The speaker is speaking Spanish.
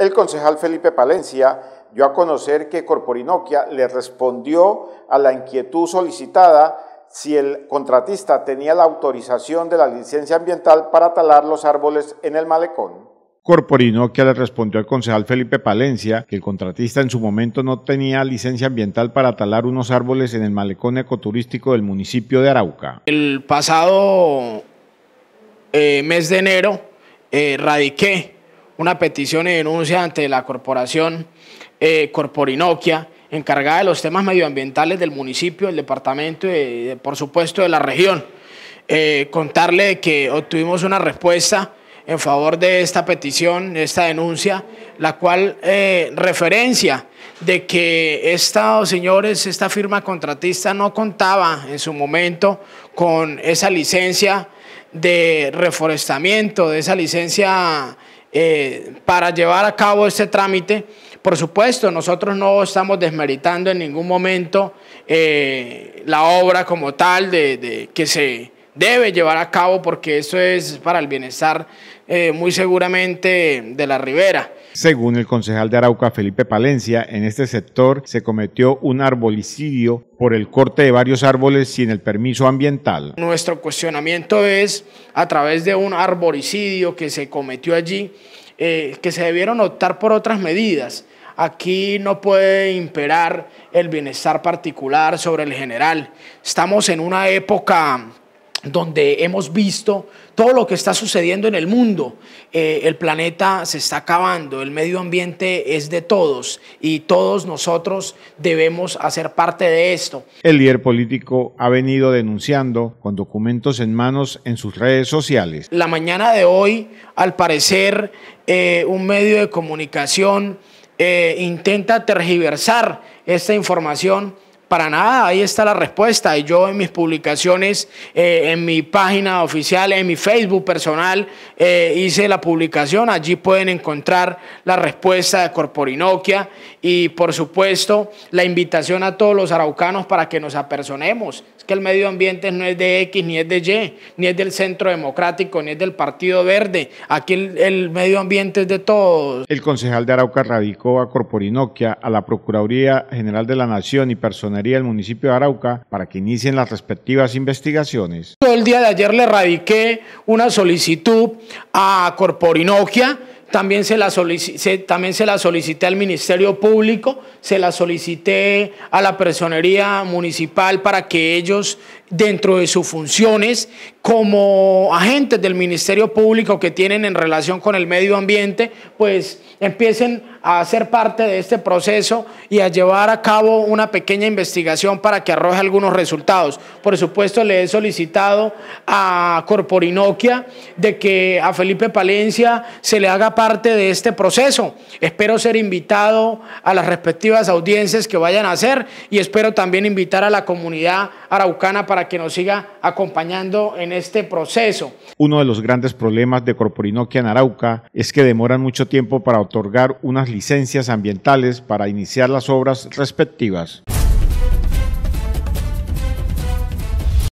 El concejal Felipe Palencia dio a conocer que Corporinoquia le respondió a la inquietud solicitada si el contratista tenía la autorización de la licencia ambiental para talar los árboles en el malecón. Corporinoquia le respondió al concejal Felipe Palencia que el contratista en su momento no tenía licencia ambiental para talar unos árboles en el malecón ecoturístico del municipio de Arauca. El pasado eh, mes de enero eh, radiqué una petición y denuncia ante la corporación eh, Corporinoquia, encargada de los temas medioambientales del municipio, del departamento y, por supuesto, de la región. Eh, contarle que obtuvimos una respuesta en favor de esta petición, esta denuncia, la cual eh, referencia de que estos oh, señores, esta firma contratista no contaba en su momento con esa licencia de reforestamiento, de esa licencia eh, para llevar a cabo ese trámite. Por supuesto, nosotros no estamos desmeritando en ningún momento eh, la obra como tal de, que se debe llevar a cabo porque eso es para el bienestar eh, muy seguramente de la ribera. Según el concejal de Arauca, Felipe Palencia, en este sector se cometió un arbolicidio por el corte de varios árboles sin el permiso ambiental. Nuestro cuestionamiento es a través de un arboricidio que se cometió allí, eh, que se debieron optar por otras medidas. Aquí no puede imperar el bienestar particular sobre el general. Estamos en una época donde hemos visto todo lo que está sucediendo en el mundo. Eh, el planeta se está acabando, el medio ambiente es de todos y todos nosotros debemos hacer parte de esto. El líder político ha venido denunciando con documentos en manos en sus redes sociales. La mañana de hoy, al parecer, eh, un medio de comunicación eh, intenta tergiversar esta información para nada, ahí está la respuesta. Y yo en mis publicaciones, eh, en mi página oficial, en mi Facebook personal, eh, hice la publicación. Allí pueden encontrar la respuesta de Corporinoquia y por supuesto la invitación a todos los araucanos para que nos apersonemos que el medio ambiente no es de X, ni es de Y, ni es del Centro Democrático, ni es del Partido Verde. Aquí el, el medio ambiente es de todos. El concejal de Arauca radicó a Corporinoquia, a la Procuraduría General de la Nación y Personería del municipio de Arauca para que inicien las respectivas investigaciones. Todo el día de ayer le radiqué una solicitud a Corporinoquia también se, la solicité, también se la al Ministerio Público, se la solicité a la Personería Municipal para que ellos, dentro de sus funciones, como agentes del Ministerio Público que tienen en relación con el medio ambiente, pues empiecen a ser parte de este proceso y a llevar a cabo una pequeña investigación para que arroje algunos resultados. Por supuesto, le he solicitado a Corporinoquia de que a Felipe Palencia se le haga parte de este proceso. Espero ser invitado a las respectivas audiencias que vayan a hacer y espero también invitar a la comunidad araucana para que nos siga acompañando en este proceso. Uno de los grandes problemas de Corporinoquia en Arauca es que demoran mucho tiempo para otorgar unas licencias ambientales para iniciar las obras respectivas.